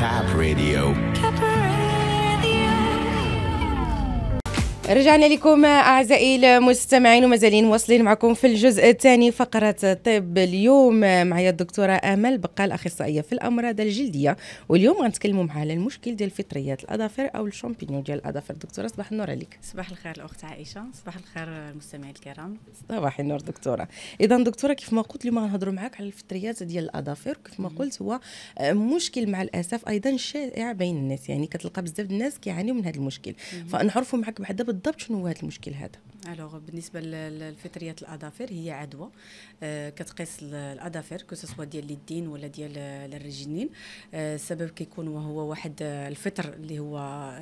Cap Radio. رجعنا لكم اعزائي المستمعين ومازالين واصلين معكم في الجزء الثاني فقره طب اليوم معي الدكتوره امل بقال اخصائيه في الامراض الجلديه واليوم غنتكلموا معها على المشكل ديال فطريات الاظافر او الشامبينيون ديال الاظافر دكتوره صباح النور عليك صباح الخير الاخت عائشه صباح الخير المستمعين الكرام صباح النور دكتوره اذا دكتوره كيف ما قلت اليوم غنهضروا معك على الفطريات ديال الاظافر كيف ما قلت هو مشكل مع الاسف ايضا شائع بين الناس يعني كتلقى بزاف الناس كيعانيوا من هذا المشكل فنعرفوا معك بعدا بالضبط شنو هو هذا المشكل هذا الوغ بالنسبه للفطريات الاظافر هي عدوى آه، كتقيس الاظافر كو ديال اليدين ولا ديال الرجلين آه، السبب كيكون وهو واحد الفطر اللي هو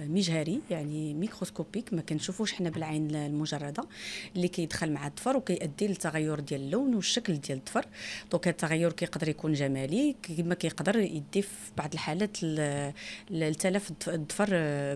مجهري يعني ميكروسكوبيك ما كنشوفوش حنا بالعين المجرده اللي كيدخل مع الظفر وكيؤدي لتغير ديال اللون والشكل ديال الظفر دونك التغير كيقدر يكون جمالي كما كيقدر يدي في بعض الحالات لتلف الظفر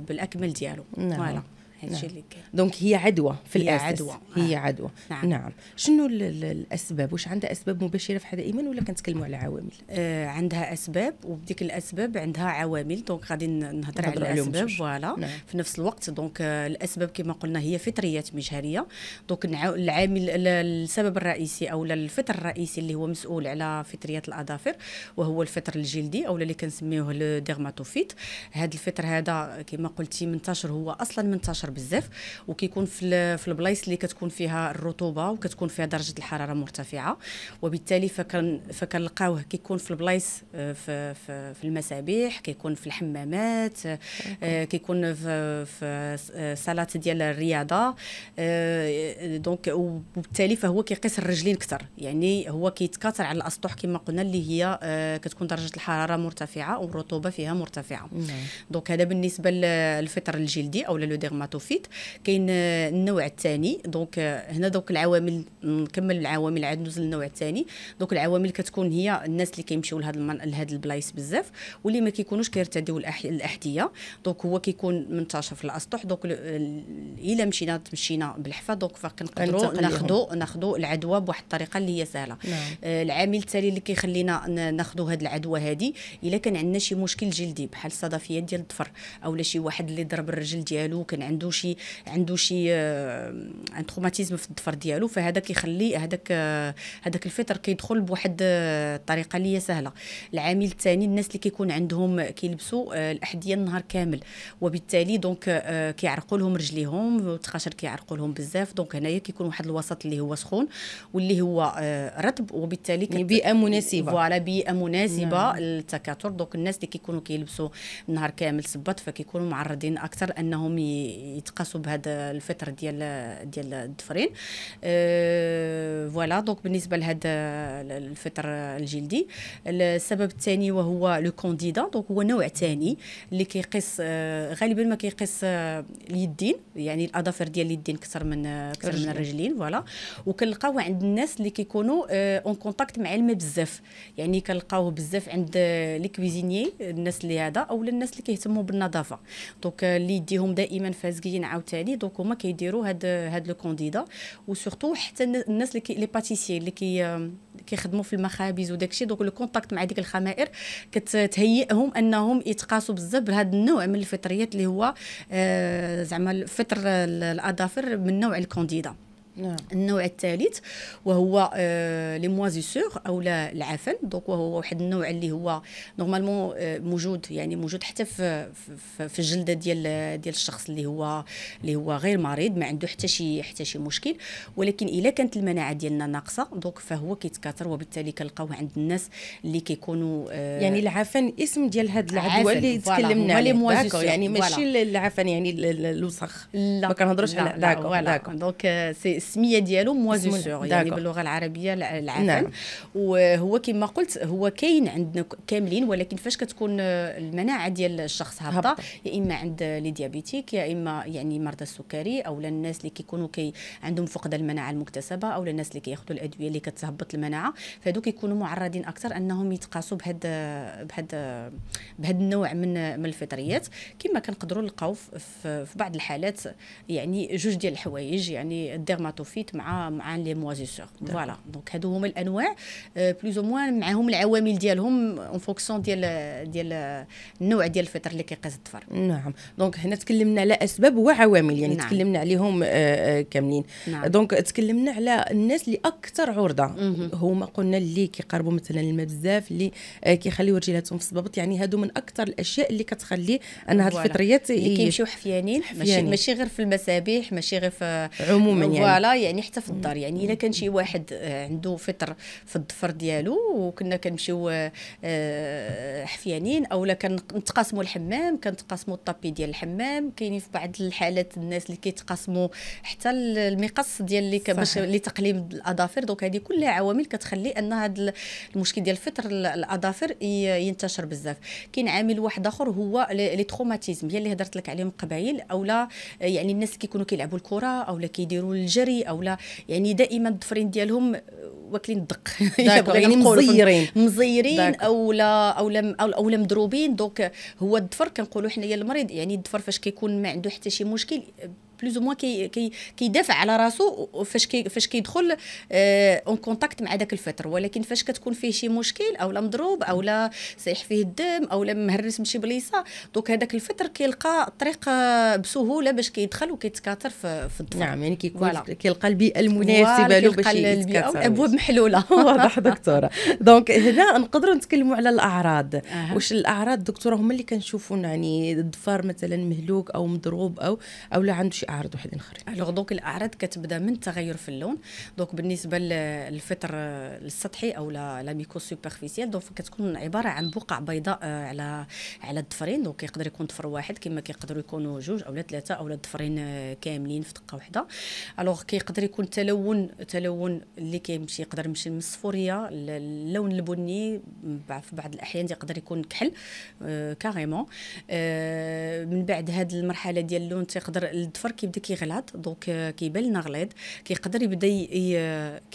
بالاكمل ديالو نعم. هالشيء نعم. اللي كان دونك هي عدوى في هي الاساس عدوى. هي نعم. عدوى نعم, نعم. شنو الاسباب واش عندها اسباب مباشره في حدا ايمن ولا كنتكلموا على عوامل آه عندها اسباب وبديك الاسباب عندها عوامل دونك غادي نهضر على الاسباب فوالا نعم. في نفس الوقت دونك آه الاسباب كما قلنا هي فطريات مجهريه دونك العامل السبب الرئيسي او الفطر الرئيسي اللي هو مسؤول على فطريات الاظافر وهو الفطر الجلدي او اللي كنسميوه الديرماتوفيت هذا الفطر هذا كما قلتي منتشر هو اصلا منتشر بزاف وكيكون في في البلايص اللي كتكون فيها الرطوبه وكتكون فيها درجه الحراره مرتفعه وبالتالي فكن فكنلقاوه كيكون في البلايص في, آه، في, في المسابيح كيكون في الحمامات آه، كيكون في, في آه، صالات ديال الرياضه دونك وبالتالي فهو كيقيس الرجلين اكثر يعني هو كيتكاثر على الاسطح كما قلنا اللي هي كتكون درجه الحراره مرتفعه والرطوبه فيها مرتفعه نعم. دونك هذا بالنسبه للفطر الجلدي او لو السلفيت كاين النوع الثاني دونك آه، هنا دوك العوامل نكمل العوامل عاد ندوز للنوع الثاني دوك العوامل كتكون هي الناس اللي كيمشيو لهاد لهاد البلايص بزاف واللي ما كيكونوش كيرتديو الاحذيه دونك هو كيكون منتشر في الاسطح دونك الا مشينا تمشينا بالحفه دونك فكنقدروا ناخذوا ناخذوا العدوى بواحد الطريقه اللي هي سهله نعم. آه، العامل التالي اللي كيخلينا ناخذوا هاد العدوى هذه الا كان عندنا شي مشكل جلدي بحال الصدفيات ديال الظفر اولا شي واحد اللي ضرب الرجل ديالو كان عنده شي عنده شي ان آه، تروماتيزم في الظفر ديالو فهذا كيخلي هذاك آه، هذاك الفطر كيدخل بواحد آه، الطريقه اللي سهله العامل الثاني الناس اللي كيكون عندهم كيلبسوا الاحذيه النهار كامل وبالتالي دونك كيعرقوا لهم رجليهم والتقاشر كيعرقوا لهم بزاف دونك هنايا كيكون واحد الوسط اللي هو سخون واللي هو رطب وبالتالي يعني كت... بيئه مناسبه فوالا بيئه مناسبه نعم. للتكاثر دونك الناس اللي كيكونوا كيلبسوا النهار كامل صباط فكيكونوا معرضين اكثر انهم ي... يتقاسوا بهذا الفطر ديال ديال الدفرين أه، فوالا دونك بالنسبه لهذا الفطر الجلدي السبب الثاني وهو لو كونديدا دونك هو نوع ثاني اللي كيقيس أه، غالبا ما كيقيس أه، اليدين يعني الاظافر ديال اليدين اكثر من اكثر من الرجلين فوالا وكنلقاوه عند الناس اللي كيكونوا اون كونتاكت مع الماء بزاف يعني كنلقاوه بزاف عند لي كويزينيي الناس اللي هذا او الناس اللي كيهتموا بالنظافه دونك اللي يديهم دائما فاز المزكيين عاوتاني دونك هما كيديروا هاد هاد لو كونديدا وسورتو حتى الناس اللي كي لي باتيسيي اللي كي كيخدموا في المخابز وداكشي دونك لو كونتاكت مع ديك الخمائر كتهيئهم انهم يتقاسوا بزاف بهذا النوع من الفطريات اللي هو آه، زعما فطر الاظافر من نوع الكونديدا نعم. النوع الثالث وهو لي آه، موازيسور او العفن دونك وهو واحد النوع اللي هو نورمالمون آه، موجود يعني موجود حتى في في, الجلده ديال ديال الشخص اللي هو اللي هو غير مريض ما عنده حتى شي حتى شي مشكل ولكن الا كانت المناعه ديالنا ناقصه دونك فهو كيتكاثر وبالتالي كنلقاوه عند الناس اللي كيكونوا آه، يعني العفن اسم ديال هذا العدوى اللي تكلمنا عليه يعني ماشي العفن يعني الوسخ ما كنهضروش على داكور دونك سي السميه ديالو موازيسور يعني باللغه العربيه العفن نعم. وهو كما قلت هو كاين عندنا كاملين ولكن فاش كتكون المناعه ديال الشخص هابطه يا اما عند لي ديابيتيك يا اما يعني مرضى السكري او الناس اللي كيكونوا كي عندهم فقد المناعه المكتسبه او الناس اللي كياخذوا الادويه اللي كتهبط المناعه فهادو كيكونوا معرضين اكثر انهم يتقاسوا بهاد بهاد بهاد النوع من من الفطريات كما كنقدروا نلقاو في بعض الحالات يعني جوج ديال الحوايج يعني الديرما الاتوفيت مع مع لي موازيسور فوالا دونك هادو هما الانواع بلوز او موان معاهم العوامل ديالهم اون فونكسيون ديال ديال النوع ديال الفطر اللي كيقيس الظفر نعم دونك هنا تكلمنا على اسباب وعوامل يعني نعم. تكلمنا عليهم آه، آه، كاملين نعم. دونك تكلمنا على الناس اللي اكثر عرضه هما قلنا اللي كيقربوا مثلا الماء بزاف اللي آه، كيخليو رجيلاتهم في الصبابط يعني هادو من اكثر الاشياء اللي كتخلي ان هاد الفطريات اللي كيمشيو حفيانين ماشي ماشي غير في المسابيح ماشي غير في عموما يعني الصاله يعني حتى في الدار يعني الا كان شي واحد آه، عنده فطر في الظفر ديالو وكنا كنمشيو آه، آه، حفيانين اولا كنتقاسموا الحمام كنتقاسموا الطابي ديال الحمام كاينين في بعض الحالات الناس اللي كيتقاسموا حتى المقص ديال اللي باش لتقليم الاظافر دونك هذه كلها عوامل كتخلي ان هذا المشكل ديال الفطر الاظافر ينتشر بزاف كاين عامل واحد اخر هو لي تروماتيزم هي اللي هضرت لك عليهم قبيل اولا يعني الناس اللي كيكونوا كيلعبوا الكره اولا كيديروا الجري الحري او لا يعني دائما الضفرين ديالهم واكلين الدق يعني مزيرين مزيرين او لا او لا او لا مضروبين دونك هو الضفر كنقولوا حنايا المريض يعني الضفر فاش كيكون ما عنده حتى شي مشكل بلوز او موان كي كي كيدافع على راسو فاش كي فاش كيدخل اون آه، كونتاكت مع داك الفطر ولكن فاش كتكون فيه شي مشكل اولا مضروب اولا سايح فيه الدم اولا مهرس من شي بليصه دونك هذاك الفطر كيلقى طريق آه، بسهوله باش كيدخل وكيتكاثر في, في الضفر نعم يعني كيكون كيلقى البيئه المناسبه له باش يتكاثر الابواب محلوله واضح دكتوره دونك هنا نقدروا نتكلموا على الاعراض أه. واش الاعراض دكتوره هما اللي كنشوفوا يعني الظفار مثلا مهلوك او مضروب او او لا عنده شي اعراض وحدين اخرين الوغ دونك الاعراض كتبدا من تغير في اللون دونك بالنسبه للفطر السطحي او لا ميكو سوبرفيسيال دونك كتكون عباره عن بقع بيضاء آه، على على الضفرين دونك يقدر يكون ضفر واحد كما كيقدروا يكونوا جوج او ثلاثه او الضفرين آه، كاملين في دقه واحده الوغ كيقدر يكون تلون تلون اللي كيمشي يقدر يمشي من الصفوريه اللون البني في بعض الاحيان يقدر يكون كحل آه، كاريمون من بعد هذه المرحله ديال اللون تيقدر الضفر كيبدا كيغلط دونك آه، كيبان لنا غليظ كيقدر يبدا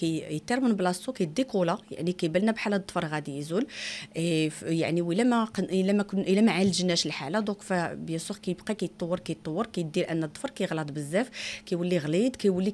يتر من بلاصتو كيديكولا يعني كيبان لنا بحال هاد غادي يزول إيه، يعني ولا ما الا ما كن الا ما عالجناش الحاله دونك فبيان سور كيبقى كيتطور كيتطور كيدير ان الظفر كيغلط بزاف كيولي غليظ كيولي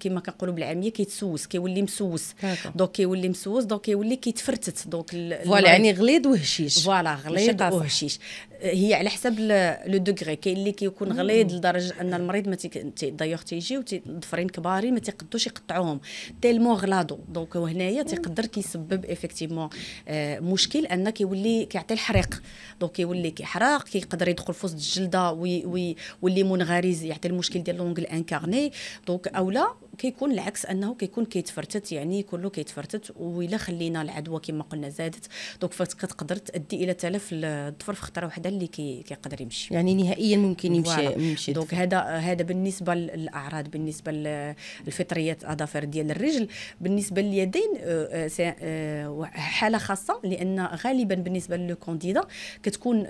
كما كنقولوا بالعاميه كيتسوس كيولي مسوس دونك كيولي مسوس دونك كيولي كيتفرتت دونك فوالا يعني غليظ وهشيش فوالا غليظ وهشيش هي على حسب لو دوغري كاين اللي كيكون غليظ لدرجه ان المريض ما دايوغ تيجيو ضفرين كبارين ما تيقدوش يقطعوهم تيلمون غلادو دونك وهنايا تيقدر كيسبب افيكتيفمون آه، مشكل ان كيولي كيعطي الحريق دونك كيولي كيحرق كيقدر يدخل في وسط الجلده ويولي وي منغرز يعطي المشكل ديال لونغ الانكارني دونك اولا كيكون العكس انه كيكون كيتفرتت يعني كله كيتفرتت ويلا خلينا العدوى كما قلنا زادت دونك فكتقدر تؤدي الى تلف الظفر في خطره واحده اللي كيقدر يمشي يعني نهائيا ممكن يمشي يمشي دونك هذا هذا بالنسبه للاعراض بالنسبه للفطريات الاظافر ديال الرجل بالنسبه لليدين أه، أه، أه، حاله خاصه لان غالبا بالنسبه كونديدا كتكون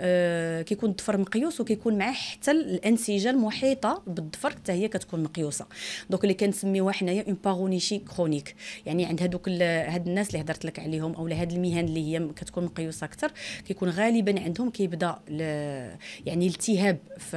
كيكون الظفر مقيوس وكيكون معاه حتى الانسجه المحيطه بالظفر حتى هي كتكون مقيوسه دونك اللي كنسمي نسميوها حنايا اون باغونيشي كرونيك يعني عند هذوك هاد الناس اللي هضرت لك عليهم اولا هاد المهن اللي هي كتكون مقيوسه اكثر كيكون غالبا عندهم كيبدا يعني التهاب في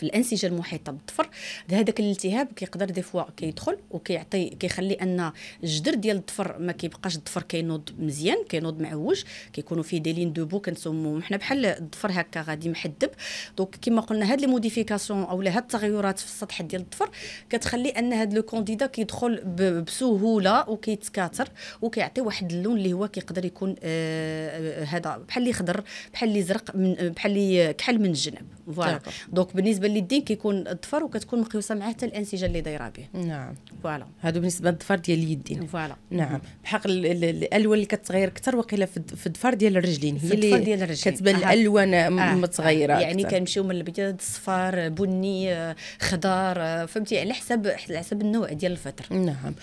في الانسجه المحيطه بالظفر هذاك الالتهاب كيقدر دي فوا كيدخل وكيعطي كيخلي ان الجدر ديال الظفر ما كيبقاش الظفر كينوض مزيان كينوض معوج كيكونوا فيه دي لين دوبو كنسموهم حنا بحال الظفر هكا غادي محدب دونك كما قلنا هاد لي موديفيكاسيون اولا هاد التغيرات في السطح ديال الظفر كتخلي ان هاد لو كونديدا كيدخل بسهوله وكيتكاثر وكيعطي واحد اللون اللي هو كيقدر يكون آه، آه، هذا بحال اللي خضر بحال اللي زرق آه، بحال اللي كحل من الجنب فوالا دونك بالنسبه اليدين الدين كيكون الظفر وكتكون مقيوسه معاه حتى الانسجه اللي دايره به نعم فوالا هادو بالنسبه للظفر ديال اليدين فوالا نعم بحق الالوان اللي كتغير اكثر وقيله في الظفر ديال الرجلين هي اللي ديال الرجلين كتبان الالوان آه. متغيره آه. يعني كنمشيو من الابيض صفار بني خضار فهمتي على حسب على حسب النوع ديال الفطر نعم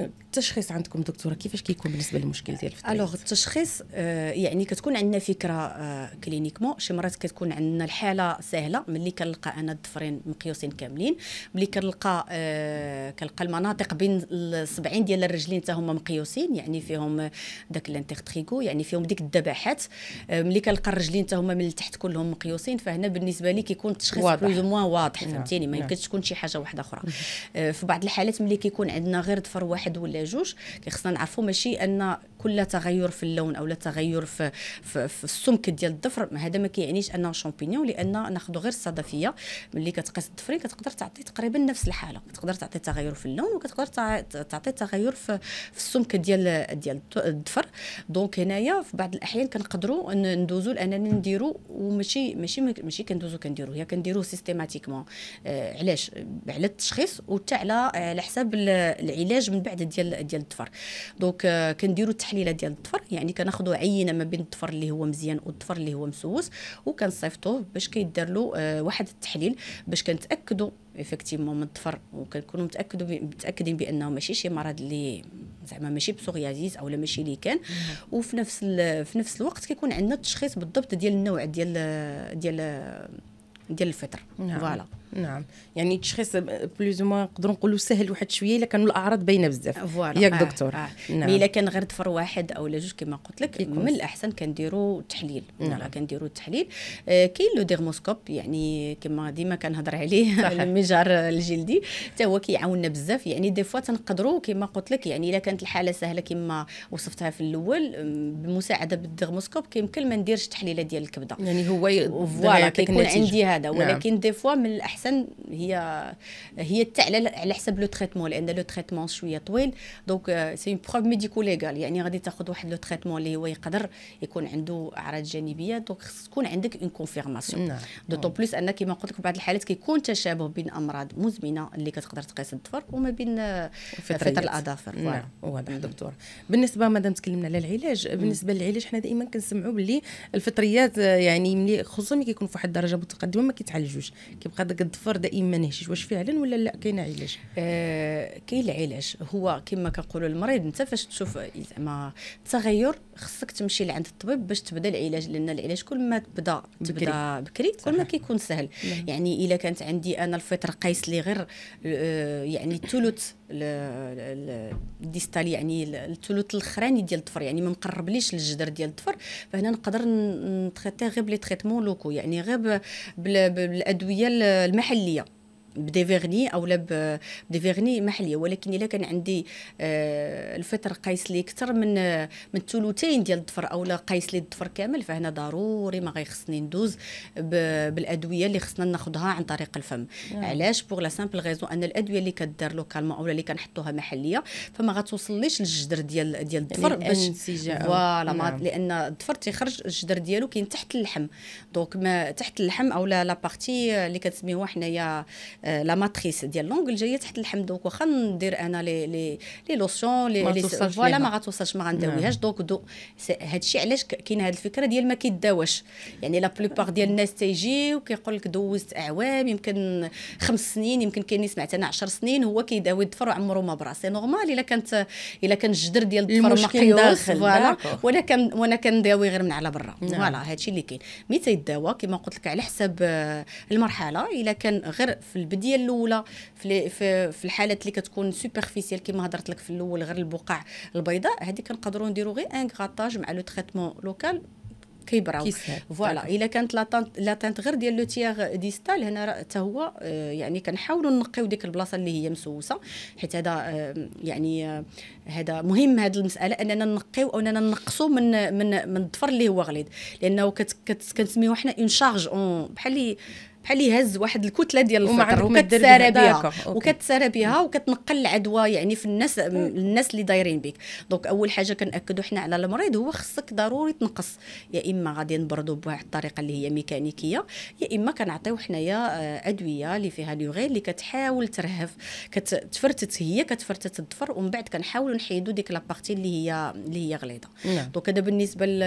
التشخيص عندكم دكتوره كيفاش كيكون بالنسبه للمشكل ديال الفطر الوغ التشخيص آه، يعني كتكون عندنا فكره آه، كلينيكمون شي مرات كتكون عندنا الحاله سهله ملي كنلقى انا الضفرين مقيوسين كاملين ملي كنلقى آه كنلقى المناطق بين السبعين ديال الرجلين حتى هما مقيوسين يعني فيهم داك الانترتريكو يعني فيهم ديك الذبحات آه ملي كنلقى الرجلين حتى هما من التحت كلهم مقيوسين فهنا بالنسبه لي كيكون التشخيص بلوز واضح نعم. فهمتيني ما نعم. يمكنش تكون شي حاجه واحده اخرى آه في بعض الحالات ملي كيكون عندنا غير ضفر واحد ولا جوج كيخصنا نعرفوا ماشي ان كل تغير في اللون او لا تغير في في, في السمك ديال الظفر هذا ما كيعنيش انه شامبينيون لان ناخذ غير الصدفيه ملي كتقيس الضفرين كتقدر تعطي تقريبا نفس الحاله كتقدر تعطي تغير في اللون وكتقدر تعطي تغير في, في السمك ديال ديال الضفر دونك هنايا في بعض الاحيان كنقدروا ندوزو لاننا نديرو وماشي ماشي ماشي كندوزو كنديرو هي كنديروا سيستيماتيكمون آه علاش على التشخيص وحتى على على حساب العلاج من بعد ديال ديال الضفر دونك آه كنديرو التحليله ديال الضفر يعني كناخذوا عينه ما بين الضفر اللي هو مزيان والضفر اللي هو مسوس وكنصيفطوه باش كيدار له آه واحد التحليل التحاليل باش كنتاكدوا ايفيكتيفمون من الظفر وكنكونوا متاكدوا متاكدين بانه ماشي شي مرض اللي زعما ماشي او اولا ماشي اللي كان وفي نفس في نفس الوقت كيكون عندنا التشخيص بالضبط ديال النوع ديال ديال ديال الفطر نعم. فوالا نعم يعني تشخيص بلوز ما نقدروا نقولوا سهل واحد شويه الا كانوا الاعراض باينه بزاف ياك دكتور آه. نعم الا كان غير ضفر واحد او لا جوج كما قلت لك من الاحسن كنديروا تحليل نعم كنديروا التحليل آه كاين لو ديرموسكوب يعني كما ديما كنهضر عليه المجهر الجلدي حتى هو كيعاوننا بزاف يعني دي فوا تنقدروا كما قلت لك يعني الا كانت الحاله سهله كما وصفتها في الاول بمساعده بالديرموسكوب كيمكن ما نديرش التحليله ديال الكبده يعني هو فوالا كيكون عندي هذا نعم. ولكن نعم. دي فوا من الاحسن الاحسن هي هي تاع على حسب لو تريتمون لان لو تريتمون شويه طويل دونك سي اون بروف ميديكو ليغال يعني غادي تاخذ واحد لو تريتمون اللي هو يقدر يكون عنده اعراض جانبيه دونك خص تكون عندك اون كونفيرماسيون دوطون بلوس ان كيما قلت لك بعض الحالات كيكون تشابه بين امراض مزمنه اللي كتقدر تقيس الظفر وما بين آه، فطر الاظافر نعم. واضح دكتور بالنسبه مادام تكلمنا على العلاج بالنسبه للعلاج حنا دائما كنسمعوا باللي الفطريات آه، يعني ملي خصوصا ملي كيكون في واحد الدرجه متقدمه ما كيتعالجوش كيبقى داك الطفر دائما نهشيش واش فعلا ولا لا كاين علاج آه كاين العلاج هو كما كنقولوا المريض انت فاش تشوف زعما التغير خصك تمشي لعند الطبيب باش تبدا العلاج لان العلاج كل ما تبدا تبدا بكري كل ما كيكون سهل يعني الا كانت عندي انا الفطر قيس لي غير آه يعني ثلث الديستال يعني الثلث الاخراني ديال الظفر يعني ما مقربليش للجدر ديال الظفر فهنا نقدر نتريتي غير بلي تريتمون لوكو يعني غير بالادويه المحليه بدي او لا بدي محليه ولكن الا كان عندي آه، الفطر قايس لي اكثر من آه، من ثلثين ديال الظفر او لا قايس لي الظفر كامل فهنا ضروري ما غيخصني ندوز بالادويه اللي خصنا ناخذها عن طريق الفم نعم. علاش بوغ لا سامبل غيزون ان الادويه اللي كدار لوكالمون او اللي كنحطوها محليه فما غتوصليش للجدر ديال ديال الظفر يعني باش فوالا نعم. لان الظفر تيخرج الجدر ديالو كاين تحت اللحم دونك ما تحت اللحم او لا بارتي اللي كنسميوها حنايا لا آه، ماتريس ديال لونغ جايه تحت الحمل دونك واخا ندير انا لي لي لي لوسيون لي لي فوالا ما غتوصلش ما غنداويهاش دونك نعم. دو هادشي علاش كاين هاد الفكره ديال ما كيداوش يعني لا بلوبار ديال الناس تيجي وكيقول لك دوزت اعوام يمكن خمس سنين يمكن كاين سمعت انا 10 سنين هو كيداوي الضفر وعمره ما سي نورمال الا كانت الا كان الجدر ديال ما كاين داخل فوالا وانا كان وانا كنداوي غير من على برا فوالا نعم. هادشي اللي كاين مي تيداوى كما قلت لك على حسب آه، المرحله الا كان غير في البيت الزبديه الاولى في في الحالات اللي كتكون سوبرفيسيال كما هضرت لك في الاول غير البقع البيضاء هذه كنقدروا نديروا غير ان غطاج مع لو تريتمون لوكال كيبراو فوالا الا كانت لاتانت غير ديال لو تيغ ديستال هنا حتى هو آه، يعني كنحاولوا نقيو ديك البلاصه اللي هي مسوسه حيت هذا آه، يعني آه، هذا مهم هذه المساله اننا نقيو او اننا نقصوا من من من الضفر اللي هو غليظ لانه كنسميوه حنا اون شارج بحال اللي بحال يهز واحد الكتله ديال الفطر وكتسارى بها وكتسارى بها وكتنقل العدوى يعني في الناس الناس اللي دايرين بك دونك اول حاجه كناكدوا حنا على المريض هو خصك ضروري تنقص يا اما غادي نبردوا بواحد الطريقه اللي هي ميكانيكيه يا اما كنعطيو حنايا آه، ادويه اللي فيها لوغي اللي كتحاول ترهف كتفرتت هي كتفرتت الظفر ومن بعد كنحاولوا نحيدوا ديك لابارتي اللي هي اللي هي غليظه نعم. دونك هذا بالنسبه ل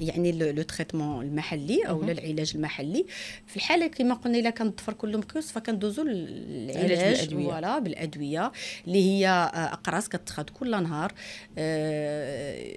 يعني لو تريتمون المحلي او العلاج المحلي في الحاله كما قلنا الا كان الظفر كله مكيوس فكندوزو للعلاج فوالا بالادويه اللي هي آه، اقراص كتخاد كل نهار آه،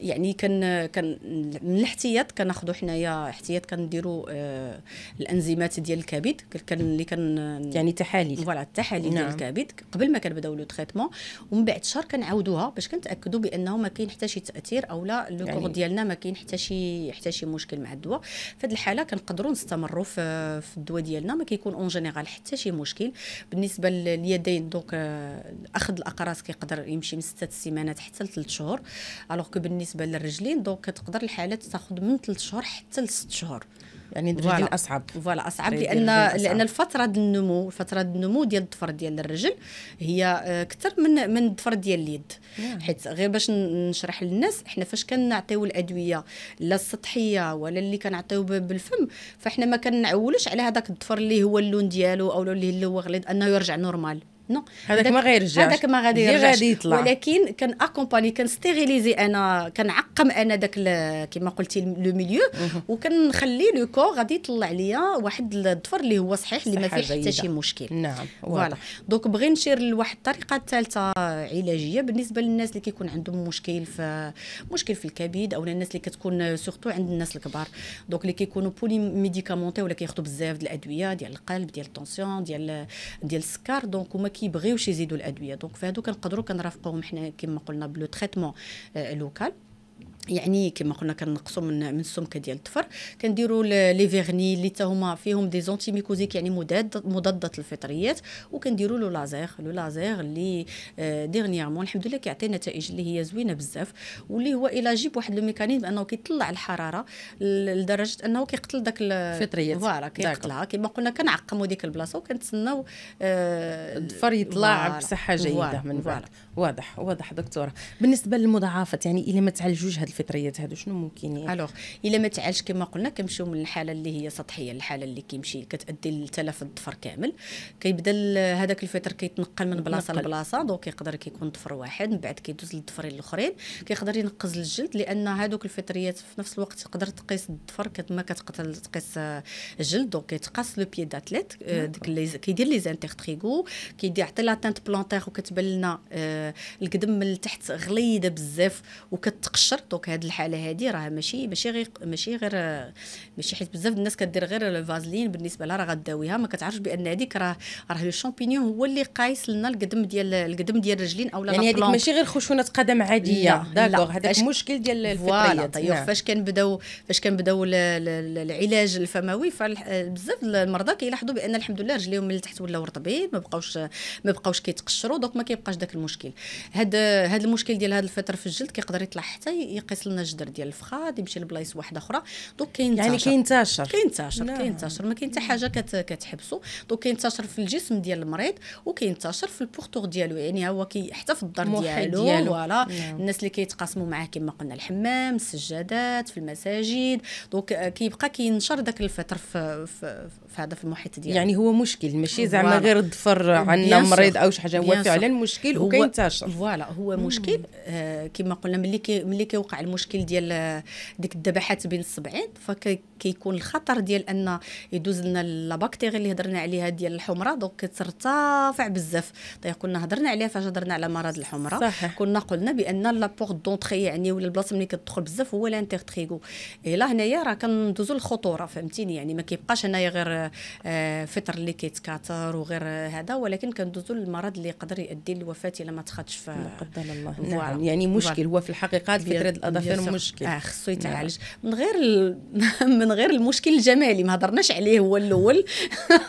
يعني كان كان من الاحتياط كناخذو حنايا احتياط كنديرو آه، الانزيمات ديال الكبد كان اللي كان يعني تحاليل فوالا التحاليل نعم. ديال الكبد قبل ما كنبداو لو تريتمون ومن بعد شهر كنعاودوها باش كنتاكدوا بانه ما كاين حتى شي تاثير او لا لو يعني ديالنا ما كاين كاين حتى شي حتى شي مشكل مع الدواء في هذه الحاله كنقدروا نستمروا في, في الدواء ديالنا ما كيكون اون جينيرال حتى شي مشكل بالنسبه لليدين دوك اخذ الاقراص كيقدر يمشي من ستة سيمانات حتى 3 شهور الوغ كو بالنسبه للرجلين دوك كتقدر الحاله تاخذ من 3 شهور حتى لست شهور يعني الرجلين اصعب فوالا اصعب لان لان الفتره ديال النمو فتره النمو ديال الضفر ديال الرجل هي آه، اكثر من من الضفر ديال اليد نعم. حيت غير باش نشرح للناس حنا فاش كنعطيو الادويه لا السطحيه ولا اللي كنعطيو بالفم فاحنا ما كنعولوش على هذاك الضفر اللي هو اللون ديالو او اللي هو غليظ انه يرجع نورمال نو هذاك ما غيرجعش هذاك ما غادي يرجعش يطلع ولكن كان اكومباني ستيريليزي انا كنعقم انا داك كما قلتي لو ميليو وكنخلي لو كور غادي يطلع ليا واحد الظفر اللي هو صحيح اللي ما فيه حتى شي مشكل نعم فوالا دونك بغي نشير لواحد الطريقه الثالثه علاجيه بالنسبه للناس اللي كيكون عندهم مشكل في مشكل في الكبد او الناس اللي كتكون سورتو عند الناس الكبار دونك اللي كيكونوا بولي ميديكامونتي ولا كياخذوا بزاف ديال الادويه ديال القلب ديال التونسيون ديال ديال السكر دونك هما كيبغيوش يزيدوا الادويه دونك فهادو كنقدروا كنرافقوهم حنا كما قلنا بلو تريتمون لوكال آه، يعني كما قلنا كنقصوا من من السمكه ديال الطفر كنديروا لي فيرني اللي حتى هما فيهم دي زونتي ميكوزيك يعني مضاد مضادات الفطريات وكنديروا لو لازير لو لازير اللي ديرنيامون آه، الحمد لله كيعطي نتائج اللي هي زوينه بزاف واللي هو جيب واحد لو ميكانيزم انه كيطلع الحراره لدرجه انه كيقتل داك الفطريات فوالا كيقتلها كما قلنا كنعقموا ديك البلاصه وكنتسناو آه، الظفر يطلع بصحه جيده من بعد واضح واضح دكتوره بالنسبه للمضاعفات يعني الا ما تعالجوش هاد الفطريات هادو شنو ممكن يعني الوغ الا ما تعالش كما قلنا كنمشيو من الحاله اللي هي سطحيه للحاله اللي كيمشي كتادي لتلف الظفر كامل كيبدا هذاك الفطر كيتنقل من بلاصه لبلاصه دونك يقدر كيكون ظفر واحد من بعد كيدوز للظفرين الاخرين كيقدر ينقز الجلد لان هادوك الفطريات في نفس الوقت تقدر تقيس الظفر كما كتقتل تقيس الجلد دونك كيتقاس لو بيي داتليت آه، نعم. ديك كيدير لي تريغو كيدير حتى لا تانت بلونتيغ وكتبان لنا آه، القدم من تحت غليظه بزاف وكتقشر دونك دوك هاد الحاله هادي راه ماشي ماشي غير ماشي غير ماشي حيت بزاف الناس كدير غير الفازلين بالنسبه لها راه غداويها ما كتعرفش بان هذيك راه راه لو شامبينيون هو اللي قايس لنا القدم ديال القدم ديال الرجلين اولا يعني هذيك ماشي غير خشونه قدم عاديه داكوغ هذاك المشكل ديال الفطريات طيب نعم. فاش كنبداو فاش كنبداو العلاج الفموي فبزاف المرضى كيلاحظوا بان الحمد لله رجليهم من تحت ولاو رطبين ما بقاوش ما بقاوش كيتقشروا دونك ما كيبقاش داك المشكل هاد هاد المشكل ديال هاد الفطر في الجلد كيقدر يطلع حتى ينقص لنا الجدر ديال الفخاد يمشي لبلايص واحده اخرى دونك كينتشر يعني كينتشر كينتشر كينتشر نعم. ما كاين حتى حاجه كت... كتحبسو دونك كينتشر في الجسم ديال المريض وكينتشر في البورتور ديالو يعني هو كي حتى في الدار ديالو, ديالو. فوالا نعم. الناس اللي كيتقاسموا معاه كما قلنا الحمام السجادات في المساجد دونك كيبقى كينشر داك الفطر في, في, في هذا في المحيط ديالي يعني هو مشكل ماشي زعما غير ضفر عندنا مريض او شي حاجه هو فعلا مشكل وكينتشر فوالا هو مشكل آه كما قلنا ملي كي ملي كيوقع المشكل ديال ديك الذبحات بين الصبعين فك كيكون الخطر ديال ان يدوز لنا لا اللي هضرنا عليها ديال الحمره دونك كترتفع بزاف طيب كنا هضرنا عليها فاش هضرنا على مرض الحمره صحيح. كنا قلنا بان لا دونتخي دونتري يعني ولا البلاصه ملي كتدخل بزاف هو لانتيغ تريغو اي هنايا راه كندوزو الخطوره فهمتيني يعني ما كيبقاش هنايا غير آه، فطر اللي كيتكاثر وغير هذا ولكن كندوزو للمرض اللي يقدر يؤدي للوفاه الا ما تخدش في لا قدر الله نعم. نعم يعني مشكل نعم. هو في الحقيقه فطره الاظافر مشكل اه خصو يتعالج نعم. من غير من غير المشكل الجمالي ما هضرناش عليه هو الاول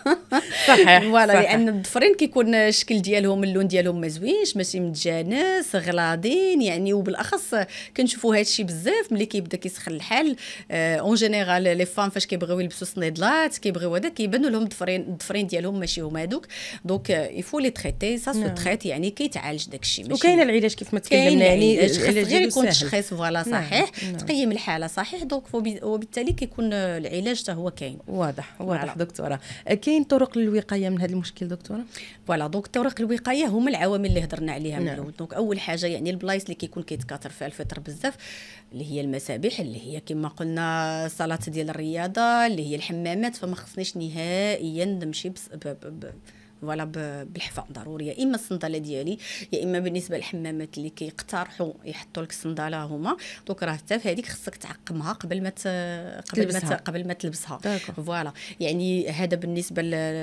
صحيح فوالا لان الضفرين كيكون الشكل ديالهم اللون ديالهم ما زوينش ماشي متجانس غلاضين يعني وبالاخص كنشوفوا هذا الشيء بزاف ملي كيبدا كيسخن الحال اون آه جينيرال لي فام فاش كيبغيو يلبسوا سنيدلات كيبغيو هذا كيبانوا لهم الضفرين الضفرين ديالهم ماشي هما هذوك دونك يفو لي تريتي سا سو تريت يعني كيتعالج داك الشيء وكاين العلاج كيف ما تكلمنا يعني غير يكون تشخيص فوالا نعم، صحيح نعم. تقيم الحاله صحيح دونك وبالتالي كيكون يكون العلاج حتى هو كاين واضح واضح دكتوره كاين طرق للوقايه من هذا المشكل دكتوره فوالا دونك طرق الوقايه هما العوامل اللي هضرنا عليها من نعم. دونك اول حاجه يعني البلايص اللي كيكون كيتكاثر فيها الفطر بزاف اللي هي المسابح اللي هي كما قلنا الصالات ديال الرياضه اللي هي الحمامات فما خصنيش نهائيا نمشي بس ب ب ب فوالا بالحفاظ ضروري يا اما الصنداله ديالي يا اما بالنسبه للحمامات اللي كيقترحوا يحطوا لك الصنداله هما دوك راه حتى في هذيك خصك تعقمها قبل ما قبل ما قبل ما تلبسها فوالا يعني هذا بالنسبه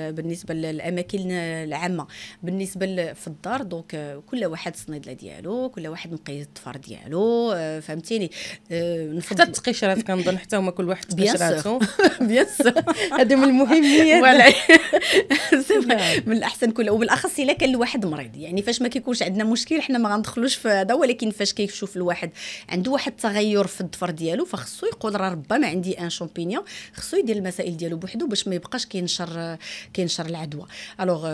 بالنسبه للاماكن العامه بالنسبه في الدار دونك كل واحد الصنيدله ديالو كل واحد مقيد الطفر ديالو فهمتيني آه، حتى التقشيرات كنظن حتى هما كل واحد تقشيراته بيان سور هذا من المهميات من الاحسن كله وبالاخص الا كان الواحد مريض يعني فاش ما كيكونش عندنا مشكل حنا ما غندخلوش في هذا ولكن فاش كيشوف الواحد عنده واحد التغير في الظفر ديالو فخصو يقول راه ربما عندي ان شامبينيون خصو يدير المسائل ديالو بوحدو باش ما يبقاش كينشر كينشر العدوى الوغ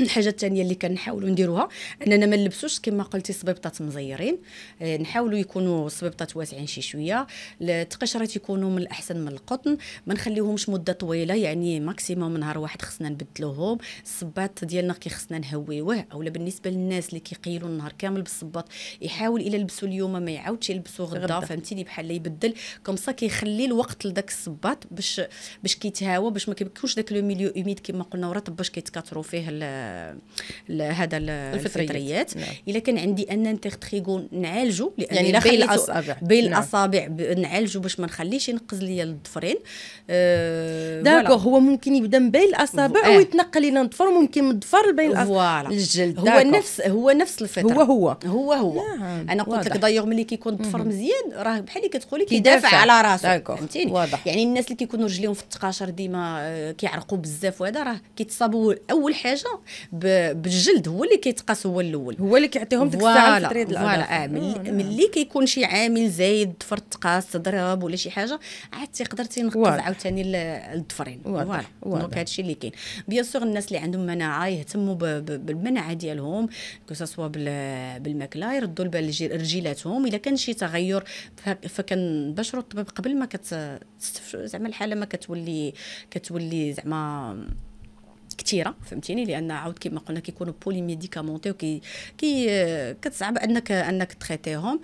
الحاجه الثانيه اللي كنحاولوا نديروها اننا ما نلبسوش كما قلتي صبيبطات مزيرين آه، نحاولوا يكونوا صبيبطات واسعين شي شويه التقشرات يكونوا من الاحسن من القطن ما نخليهمش مده طويله يعني ماكسيموم نهار واحد خصنا نبدلوهم الصباط ديالنا كي خصنا نهويوه اولا بالنسبه للناس اللي كيقيلوا النهار كامل بالصباط يحاول الا لبسوا اليوم ما يعاودش يلبسوا غدا فهمتيني بحال يبدل كوم كيخلي الوقت لذاك الصباط باش باش كيتهاوى باش ما كيبكوش داك لو ميليو اوميد كما قلنا ورطب باش كيتكاثروا فيه هذا الفطريات نعم. الا كان عندي ان انترتريغو نعالجو لان يعني بين الاصابع بين نعم. الاصابع نعالجو باش ما نخليش ينقز ليا الضفرين داكو آه، هو ممكن يبدا من بين الاصابع اه. ويتنقل الى الضفر وممكن من الضفر لبين الجلد هو نفس هو نفس الفطره هو هو هو هو نعم. انا قلت لك دايوغ ملي كيكون الضفر مزيان راه بحال اللي كتقولي كيدافع على راسه فهمتيني يعني الناس اللي كيكونوا رجليهم في التقاشر ديما آه، كيعرقوا بزاف وهذا راه كيتصابوا اول حاجه بالجلد هو اللي كيتقاس هو الاول هو اللي كيعطيهم ديك الساعه التطريد فوالا اه, آه، نعم. ملي كيكون شي عامل زايد ضفر التقاس ضرب ولا شي حاجه عاد تيقدر تينقذ عاوتاني الضفرين فوالا دونك هادشي اللي كاين بيان سور الناس اللي عندهم مناعه يهتموا بالمناعه ديالهم كو بالماكله يردوا البال رجيلاتهم الا كان شي تغير فكنبشروا الطبيب قبل ما كت زعما الحاله ما كتولي كتولي زعما كثيره فهمتيني لان عاود كما قلنا كيكونوا بولي ميديكامونتي وكي كي آه، كتصعب انك انك تريتيهم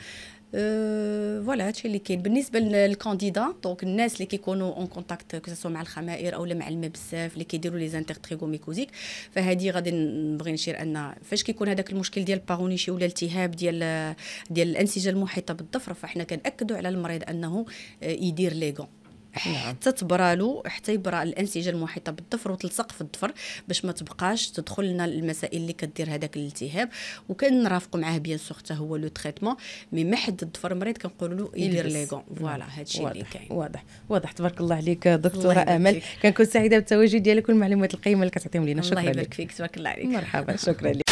فوالا آه، هادشي اللي كاين بالنسبه للكانديدا دونك الناس اللي كيكونوا اون كونتاكت كو مع الخمائر او مع الماء بزاف اللي كيديروا لي زانتيغ تريغوميكوزيك فهادي غادي نبغي نشير ان فاش كيكون هذاك المشكل ديال باغونيشي ولا التهاب ديال ديال الانسجه المحيطه بالضفر فاحنا كناكدوا على المريض انه آه، يدير ليغون نعم. حتى تبرالو حتى يبرى الانسجه المحيطه بالظفر وتلصق في الظفر باش ما تبقاش تدخل لنا المسائل اللي كدير هذاك الالتهاب وكنرافقوا معاه بيان سور حتى هو لو تريتمون مي ما حد الظفر مريض كنقولوا له يدير غون فوالا نعم. هادشي اللي كاين واضح واضح تبارك الله عليك دكتوره امل كنكون سعيده بالتواجد ديالك والمعلومات القيمه اللي كتعطيهم لينا شكرا الله يبارك فيك تبارك الله عليك مرحبا شكرا لك